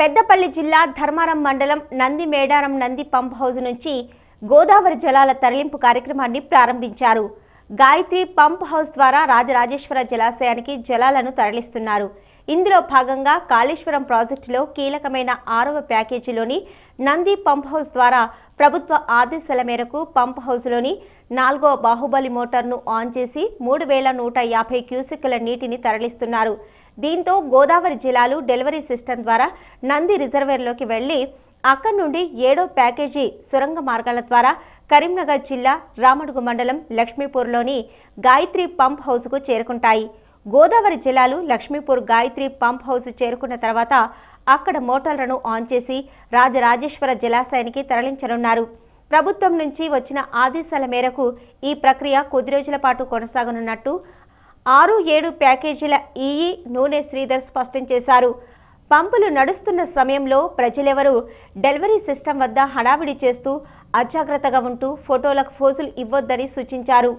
పెద్దపల్లి జిల్లా ధర్మారం మండలం Nandi Medaram Nandi pump house నుంచి గోదావరి జలాల తరలింపు కార్యక్రమాన్ని ప్రారంభించారు గాయత్రి పంప్ హౌస్ ద్వారా రాజరాజేశ్వర జలాశయానికి జలాలను తరలిస్తున్నారు ఇందులో భాగంగా కాళేశ్వరం ప్రాజెక్టులో కీలకమైన ఆరవ ప్యాకేజీలోని నంది పంప్ హౌస్ ద్వారా ప్రభుత్వ ఆదేశాల మేరకు పంప్ హౌస్లోని నాలుగో బాహుబలి మోటార్ను ఆన్ చేసి మూడు వేల నూట యాభై క్యూసెక్కుల నీటిని తరలిస్తున్నారు దీంతో గోదావరి జిల్లాలు డెలివరీ సిస్టమ్ ద్వారా నంది రిజర్వేర్లోకి వెళ్లి అక్కడి నుండి ఏడో ప్యాకేజీ సురంగ మార్గాల ద్వారా కరీంనగర్ జిల్లా రామడుగు మండలం లక్ష్మీపూర్లోని గాయత్రి పంప్ హౌస్కు చేరుకుంటాయి గోదావరి జిల్లాలు లక్ష్మీపూర్ గాయత్రి పంప్ హౌస్ చేరుకున్న తర్వాత అక్కడ మోటార్లను ఆన్ చేసి రాజరాజేశ్వర జలాశయానికి తరలించనున్నారు ప్రభుత్వం నుంచి వచ్చిన ఆదేశాల మేరకు ఈ ప్రక్రియ కొద్ది రోజుల పాటు కొనసాగనున్నట్టు ఆరు ఏడు ప్యాకేజీల ఈఈ నూనె శ్రీధర్ స్పష్టం చేశారు పంపులు నడుస్తున్న సమయంలో ప్రజలెవరూ డెలివరీ సిస్టమ్ వద్ద హడావిడి చేస్తూ అజాగ్రత్తగా ఉంటూ ఫోటోలకు ఫోజులు ఇవ్వొద్దని సూచించారు